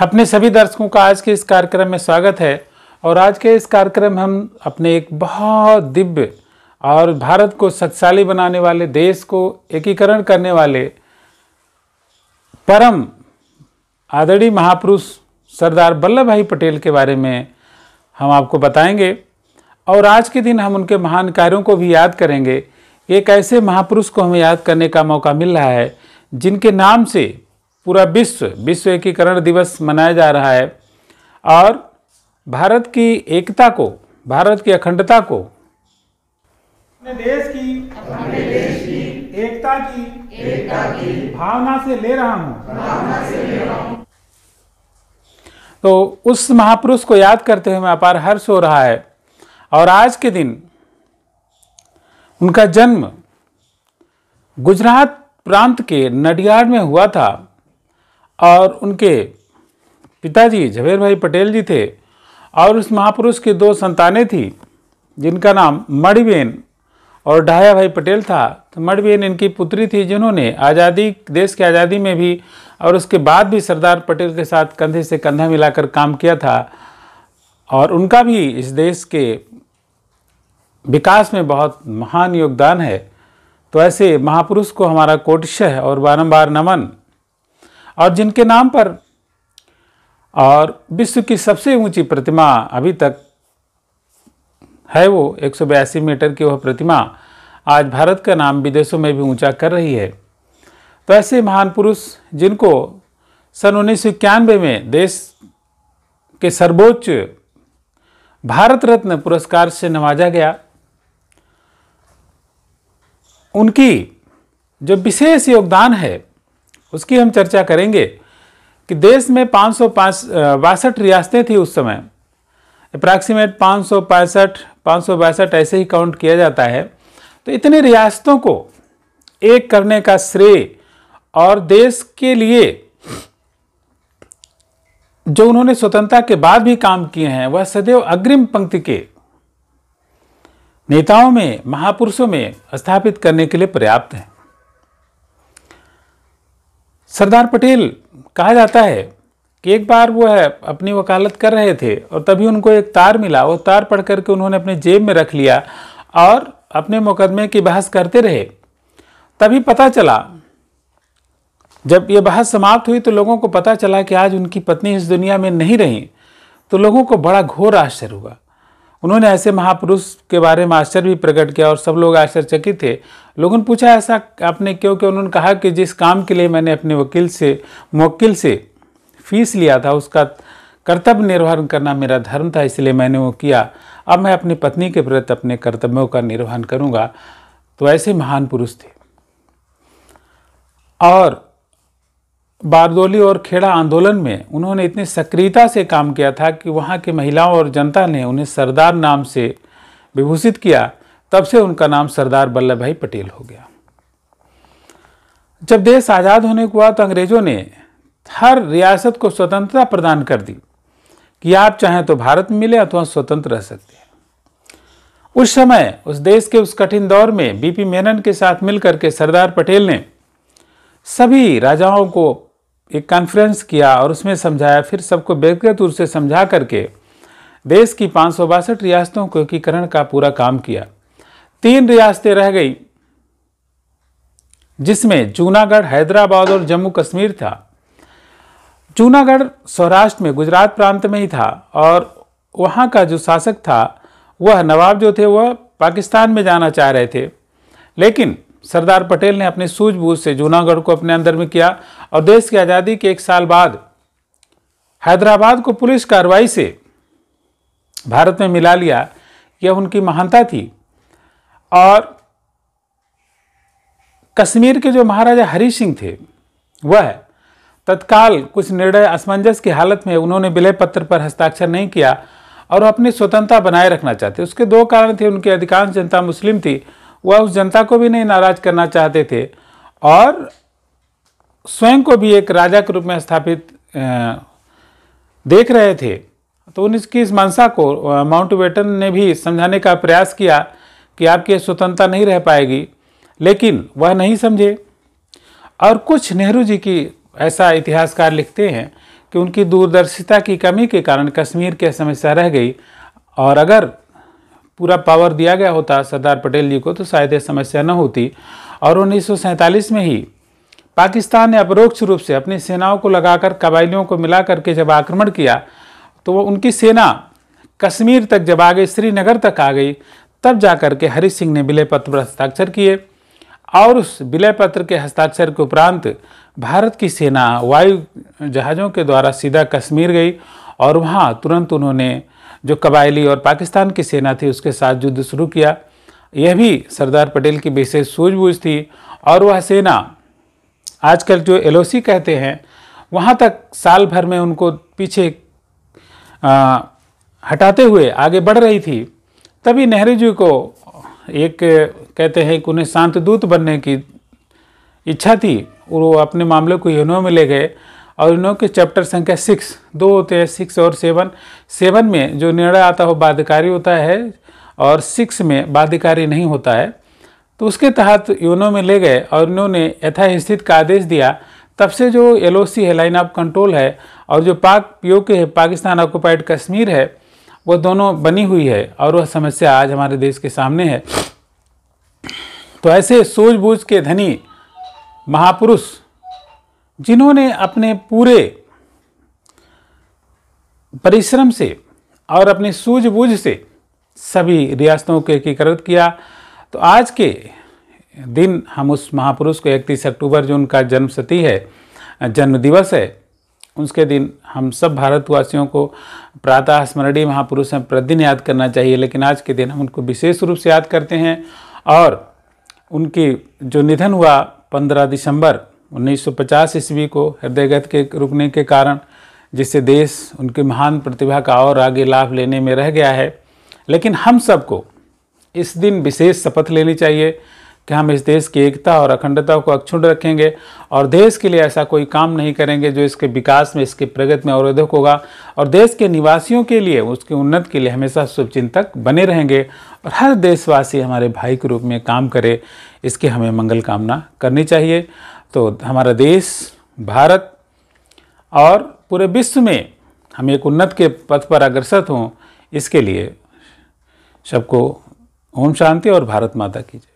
अपने सभी दर्शकों का आज के इस कार्यक्रम में स्वागत है और आज के इस कार्यक्रम में हम अपने एक बहुत दिव्य और भारत को शक्तिशाली बनाने वाले देश को एकीकरण करने वाले परम आदरणीय महापुरुष सरदार वल्लभ भाई पटेल के बारे में हम आपको बताएंगे और आज के दिन हम उनके महान कार्यों को भी याद करेंगे एक ऐसे महापुरुष को हमें याद करने का मौका मिल रहा है जिनके नाम से पूरा विश्व विश्व एकीकरण दिवस मनाया जा रहा है और भारत की एकता को भारत की अखंडता को अपने देश की अपने देश की एकता की एकता की भावना से ले रहा हूँ तो उस महापुरुष को याद करते हुए मैं अपार हर्ष हो रहा है और आज के दिन उनका जन्म गुजरात प्रांत के नडियाड में हुआ था और उनके पिताजी झवेर भाई पटेल जी थे और उस महापुरुष की दो संतानें थीं जिनका नाम मणिबेन और ढाया भाई पटेल था तो मणिबेन इनकी पुत्री थी जिन्होंने आज़ादी देश की आज़ादी में भी और उसके बाद भी सरदार पटेल के साथ कंधे से कंधा मिलाकर काम किया था और उनका भी इस देश के विकास में बहुत महान योगदान है तो ऐसे महापुरुष को हमारा कोटिश्य है और बारम्बार नमन और जिनके नाम पर और विश्व की सबसे ऊंची प्रतिमा अभी तक है वो एक मीटर की वह प्रतिमा आज भारत का नाम विदेशों में भी ऊंचा कर रही है तो ऐसे महान पुरुष जिनको सन उन्नीस में देश के सर्वोच्च भारत रत्न पुरस्कार से नवाजा गया उनकी जो विशेष योगदान है उसकी हम चर्चा करेंगे कि देश में पाँच सौ बासठ रियासतें थी उस समय अप्रॉक्सीमेट पाँच सौ पैंसठ पाँच सौ बासठ ऐसे ही काउंट किया जाता है तो इतने रियासतों को एक करने का श्रेय और देश के लिए जो उन्होंने स्वतंत्रता के बाद भी काम किए हैं वह सदैव अग्रिम पंक्ति के नेताओं में महापुरुषों में स्थापित करने के लिए पर्याप्त हैं सरदार पटेल कहा जाता है कि एक बार वो है अपनी वकालत कर रहे थे और तभी उनको एक तार मिला वो तार पढ़ करके उन्होंने अपने जेब में रख लिया और अपने मुकदमे की बहस करते रहे तभी पता चला जब ये बहस समाप्त हुई तो लोगों को पता चला कि आज उनकी पत्नी इस दुनिया में नहीं रही तो लोगों को बड़ा घोर आश्चर्य हुआ उन्होंने ऐसे महापुरुष के बारे में आश्चर्य भी प्रकट किया और सब लोग आश्चर्यचकित थे लोगों ने पूछा ऐसा आपने क्यों उन्होंने कहा कि जिस काम के लिए मैंने अपने वकील से मुक्किल से फीस लिया था उसका कर्तव्य निर्वहन करना मेरा धर्म था इसलिए मैंने वो किया अब मैं अपनी पत्नी के प्रति अपने कर्तव्यों का निर्वहन करूँगा तो ऐसे महान पुरुष थे और बारदोली और खेड़ा आंदोलन में उन्होंने इतनी सक्रियता से काम किया था कि वहाँ की महिलाओं और जनता ने उन्हें सरदार नाम से विभूषित किया तब से उनका नाम सरदार वल्लभ भाई पटेल हो गया जब देश आज़ाद होने को हुआ तो अंग्रेज़ों ने हर रियासत को स्वतंत्रता प्रदान कर दी कि आप चाहें तो भारत में मिले अथवा स्वतंत्र रह सकते हैं उस समय उस देश के उस कठिन दौर में बीपी मेनन के साथ मिलकर के सरदार पटेल ने सभी राजाओं को एक कॉन्फ्रेंस किया और उसमें समझाया फिर सबको व्यक्तिगत रूप से समझा करके देश की पाँच सौ बासठ रियासतों को एकीकरण का पूरा काम किया तीन रियासतें रह गई जिसमें जूनागढ़ हैदराबाद और जम्मू कश्मीर था जूनागढ़ सौराष्ट्र में गुजरात प्रांत में ही था और वहाँ का जो शासक था वह नवाब जो थे वह पाकिस्तान में जाना चाह रहे थे लेकिन सरदार पटेल ने अपनी सूझबूझ से जूनागढ़ को अपने अंदर में किया और देश की आज़ादी के एक साल बाद हैदराबाद को पुलिस कार्रवाई से भारत में मिला लिया यह उनकी महानता थी और कश्मीर के जो महाराजा हरी सिंह थे वह तत्काल कुछ निर्णय असमंजस की हालत में उन्होंने विलय पत्र पर हस्ताक्षर नहीं किया और अपनी स्वतंत्रता बनाए रखना चाहते उसके दो कारण थे उनकी अधिकांश जनता मुस्लिम थी वह उस जनता को भी नहीं नाराज करना चाहते थे और स्वयं को भी एक राजा के रूप में स्थापित देख रहे थे तो उनकी इस मंशा को माउंट वेटन ने भी समझाने का प्रयास किया कि आपकी स्वतंत्रता नहीं रह पाएगी लेकिन वह नहीं समझे और कुछ नेहरू जी की ऐसा इतिहासकार लिखते हैं कि उनकी दूरदर्शिता की कमी के कारण कश्मीर की समस्या रह गई और अगर पूरा पावर दिया गया होता सरदार पटेल जी को तो शायद यह समस्या न होती और उन्नीस में ही पाकिस्तान ने अपरोक्ष रूप से अपनी सेनाओं को लगाकर कबायलियों को मिला करके जब आक्रमण किया तो वो उनकी सेना कश्मीर तक जब आ गई श्रीनगर तक आ गई तब जा कर के हरी सिंह ने विलय पत्र पर हस्ताक्षर किए और उस विलय पत्र के हस्ताक्षर के उपरांत भारत की सेना वायु जहाज़ों के द्वारा सीधा कश्मीर गई और वहाँ तुरंत उन्होंने जो कबायली और पाकिस्तान की सेना थी उसके साथ युद्ध शुरू किया यह भी सरदार पटेल की विशेष सूझबूझ थी और वह सेना आजकल जो एल कहते हैं वहाँ तक साल भर में उनको पीछे आ, हटाते हुए आगे बढ़ रही थी तभी नेहरू जी को एक कहते हैं कि उन्हें शांत दूत बनने की इच्छा थी और वो अपने मामले को यूनो में ले गए और इन के चैप्टर संख्या सिक्स दो होते हैं सिक्स और सेवन सेवन में जो निर्णय आता हो बाध्यकारी होता है और सिक्स में बाध्यकारी नहीं होता है तो उसके तहत योनो में ले गए और इन्होंने यथास्थित का आदेश दिया तब से जो एल है लाइन ऑफ कंट्रोल है और जो पाक के है पाकिस्तान ऑक्युपाइड कश्मीर है वह दोनों बनी हुई है और वह समस्या आज हमारे देश के सामने है तो ऐसे सूझबूझ के धनी महापुरुष जिन्होंने अपने पूरे परिश्रम से और अपनी सूझबूझ से सभी रियासतों को एकीकृत किया तो आज के दिन हम उस महापुरुष को इकतीस अक्टूबर जो उनका जन्म सती है जन्म दिवस है उसके दिन हम सब भारतवासियों को प्रातः स्मरणीय महापुरुष हैं प्रतिदिन याद करना चाहिए लेकिन आज के दिन हम उनको विशेष रूप से याद करते हैं और उनकी जो निधन हुआ पंद्रह दिसंबर 1950 ईस्वी को हृदयगत के रुकने के कारण जिससे देश उनकी महान प्रतिभा का और आगे लाभ लेने में रह गया है लेकिन हम सबको इस दिन विशेष शपथ लेनी चाहिए कि हम इस देश की एकता और अखंडता को अक्षुण रखेंगे और देश के लिए ऐसा कोई काम नहीं करेंगे जो इसके विकास में इसके प्रगति में अवरोधक होगा और देश के निवासियों के लिए उसकी उन्नति के लिए हमेशा शुभचिंतक बने रहेंगे और हर देशवासी हमारे भाई के रूप में काम करे इसकी हमें मंगल कामना करनी चाहिए तो हमारा देश भारत और पूरे विश्व में हम एक उन्नत के पथ पर अग्रसर हों इसके लिए सबको ओम शांति और भारत माता की जय